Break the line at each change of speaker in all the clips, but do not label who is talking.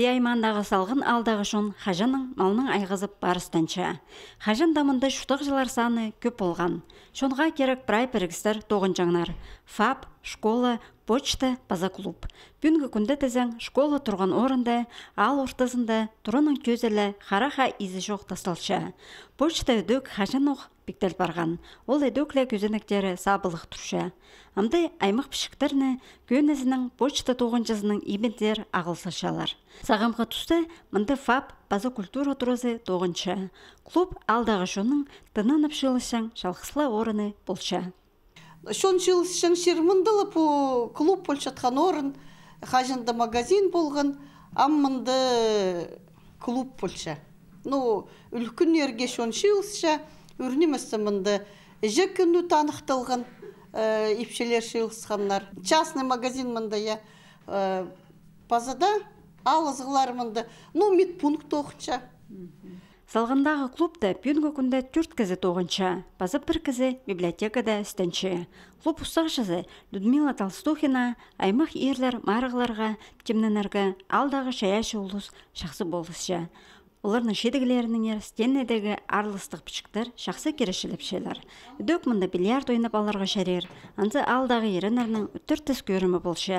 те аймандағы салғын алдағы шон қажаның малның айғызып барыстанша. Хажан дамынды шутық жылар саны көп болған шонға керек прай бірігістер тоғын жаңнар фап школа почта база клуб бүгүнкү күнді тезең школа тұрған орында ал ортосунда тұрының көзілі хараха изі жоқ тасталша. почта өдөк оқ біктел барған, ол өдөкле көзенектері сабылық тұршы. Амды аймак пішіктеріні көнізінің почта ебендер ағыл сашалар. Сағымға туста мында фап база культура турозы тоғыншы. клуб алдағы
жоның тынанып шылышаң шалқысыла орыны болша шончыл шыңшир мындылы по клуб болчаткан орын хажында магазин болған аммынды клуб болча ну үлкен ерге шончылша үрнемесе мынды же күнү таныкталган ипшелер э, шыйлысханнар частный магазин мында я пазада э, алызгылар мында ну медпункт окча Салғындағы клубта пенгі
күнді түрт кізі тоғынша, базы бір кізі библиотекада істінші. Клуб ұсақшысы Людмила Толстухина аймақ ерлер марығыларға, темнінергі алдағы шаяшы Ұлыс, шақсы болысша. Уларның шедигилеринин арлыстық арлыстык шақсы керешіліп шелер. Дөк мында бильярд ойнап баларға шәрер. алдағы алдағы еренернең үтір түс көрімі болша.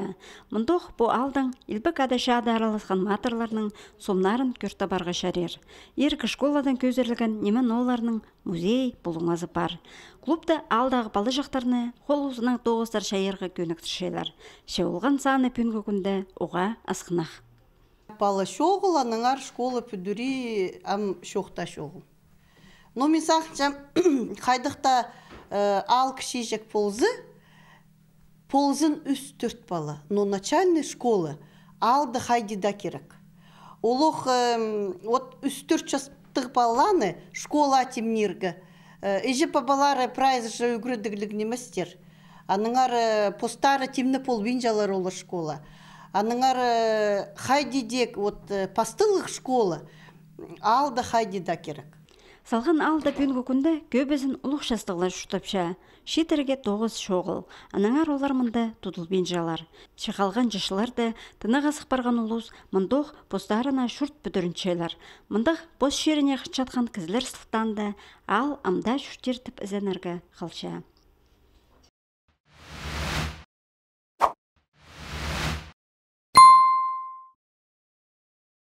Мұндық бұл алдың илбек адаша араласқан матырларының сомнарын көртті барға шәрер. Ирки школадан көзірілген неме оларының музей булуңазы бар. Клубты алдағы балы қол ұзынан тоғыстар тогуздар шәйерге көнүктүшелер. Шеулган саны пүнгі күнді оға асқынақ
апалы шоғыл аныңар школа пүдүри ам шоқта шоғыл но мен қайдықта ә, ал жек ползы ползын үс төрт бала но начальный школы алды да керек олох э, вот үс төрт жастық баланы школа темниргі э, эже пабалары прайз же үгрөдігілігіне мастер аныңар э, постары темні полвинжалар олы школа аныңар хайдидек вот э, пастылық школа алда хайдида керек Салған
алда бүгүнкү күндө көбөсүн ұлық шастыгылар уштапча шитерге тоғыз шоғыл. анаңар олар мында тутул жалар. чыгалган жашыларды да тына касык барган улус мындох постарына шурт бүтөрүнчелер мындах бос шерине чаткан кызлер ал амда шуртертип изенерге қалша.